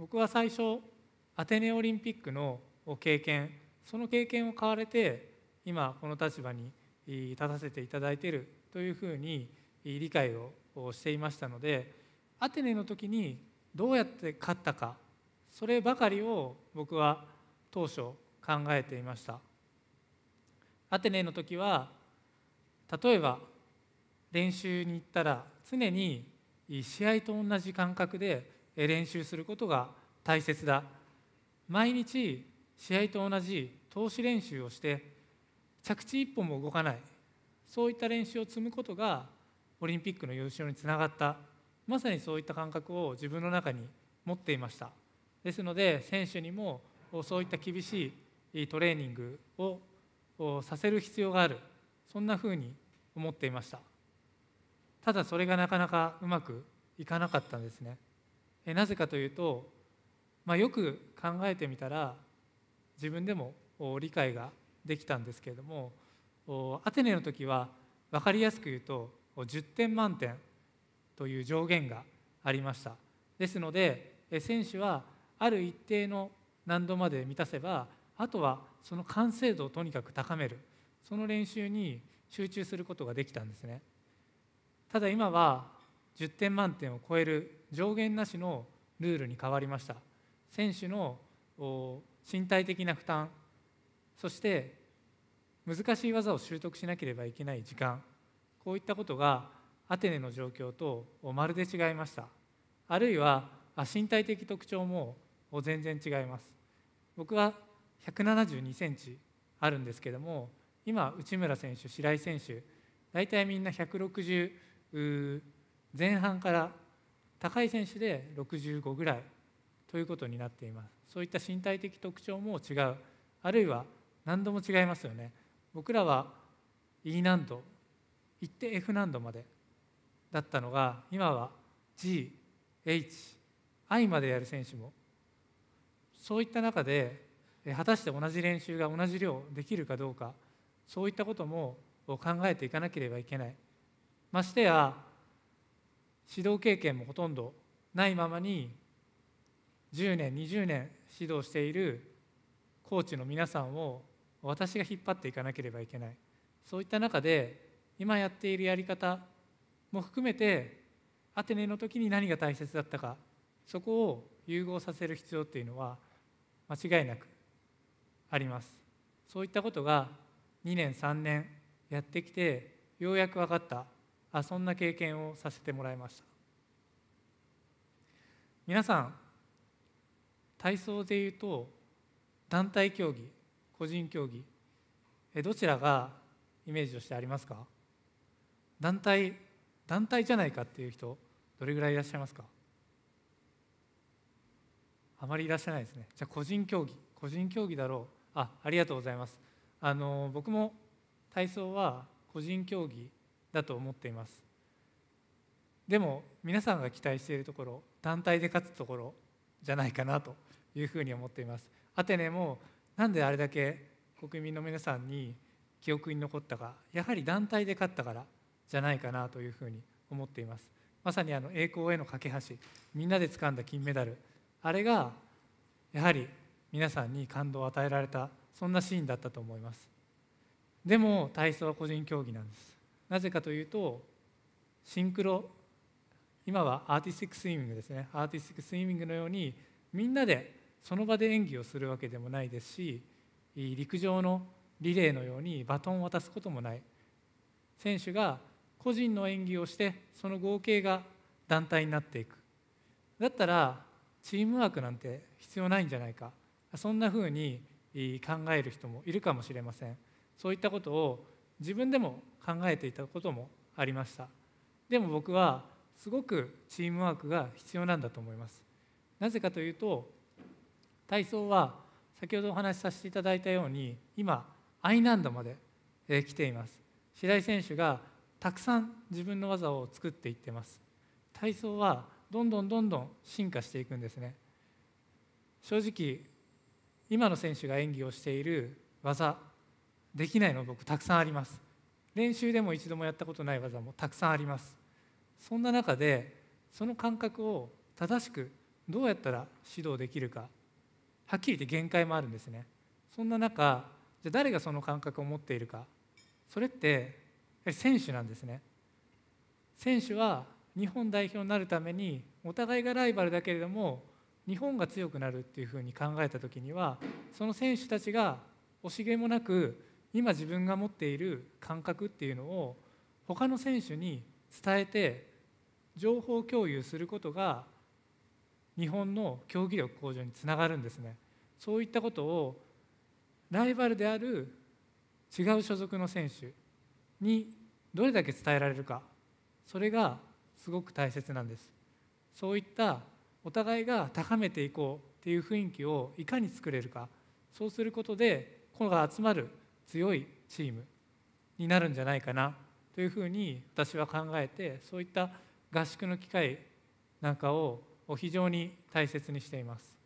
僕は最初アテネオリンピックの経験その経験を買われて今この立場に立たせていただいているというふうに理解をしていましたのでアテネの時にどうやって勝ったかそればかりを僕は当初考えていましたアテネの時は例えば練習に行ったら常に試合と同じ感覚で練習することが大切だ毎日試合と同じ投資練習をして着地一歩も動かないそういった練習を積むことがオリンピックの優勝につながったまさにそういった感覚を自分の中に持っていましたですので選手にもそういった厳しいトレーニングをさせる必要があるそんなふうに思っていましたただそれがなかなかうまくいかなかったんですねなぜかというと、まあ、よく考えてみたら自分でも理解ができたんですけれどもアテネの時は分かりやすく言うと10点満点という上限がありましたですので選手はある一定の難度まで満たせばあとはその完成度をとにかく高めるその練習に集中することができたんですねただ今は10点満点を超える上限なしのルールに変わりました選手の身体的な負担そして難しい技を習得しなければいけない時間こういったことがアテネの状況とまるで違いましたあるいは身体的特徴も全然違います僕は172センチあるんですけども今内村選手白井選手大体みんな160前半から高い選手で65ぐらいということになっていますそういった身体的特徴も違うあるいは何度も違いますよね僕らは E 難度行って F 難度までだったのが今は GHI までやる選手もそういった中で果たして同じ練習が同じ量できるかどうかそういったことも考えていかなければいけないましてや指導経験もほとんどないままに10年20年指導しているコーチの皆さんを私が引っ張っていかなければいけないそういった中で今やっているやり方も含めてアテネの時に何が大切だったかそこを融合させる必要っていうのは間違いなくありますそういったことが2年3年やってきてようやく分かったあそんな経験をさせてもらいました皆さん体操でいうと団体競技個人競技どちらがイメージとしてありますか団体団体じゃないかっていう人どれぐらいいらっしゃいますかあまりいらっしゃらないですねじゃあ個人競技個人競技だろうあありがとうございますあの僕も体操は個人競技だと思っていますでも皆さんが期待しているところ団体で勝つところじゃないかなというふうに思っていますアテネもなんであれだけ国民の皆さんに記憶に残ったかやはり団体で勝ったからじゃないかなというふうに思っていますまさにあの栄光への架け橋みんなで掴んだ金メダルあれがやはり皆さんに感動を与えられたそんなシーンだったと思いますでも体操は個人競技なんですなぜかというとシンクロ今はアーティスティックスイミングですねアーティスティックスイミングのようにみんなでその場で演技をするわけでもないですし陸上のリレーのようにバトンを渡すこともない選手が個人の演技をしてその合計が団体になっていくだったらチームワークなんて必要ないんじゃないかそんなふうに考える人もいるかもしれませんそういったことを自分でも考えていたこともありましたでも僕はすごくチームワークが必要なんだと思いますなぜかというと体操は先ほどお話しさせていただいたように今 I 難度まで来ています白井選手がたくさん自分の技を作っていってます体操はどんどんどんどん進化していくんですね正直今の選手が演技をしている技できないの僕たくさんあります練習でも一度もやったことない技もたくさんありますそんな中でその感覚を正しくどうやったら指導できるかはっきり言って限界もあるんですねそんな中じゃ誰がその感覚を持っているかそれって選手なんですね選手は日本代表になるためにお互いがライバルだけれども日本が強くなるっていうふうに考えた時にはその選手たちが惜しげもなく今自分が持っている感覚っていうのを他の選手に伝えて情報共有することが日本の競技力向上につながるんですねそういったことをライバルである違う所属の選手にどれだけ伝えられるかそれがすごく大切なんですそういったお互いが高めていこうっていう雰囲気をいかに作れるかそうすることでこのが集まる強いチームになるんじゃないかなというふうに私は考えてそういった合宿の機会なんかを非常に大切にしています。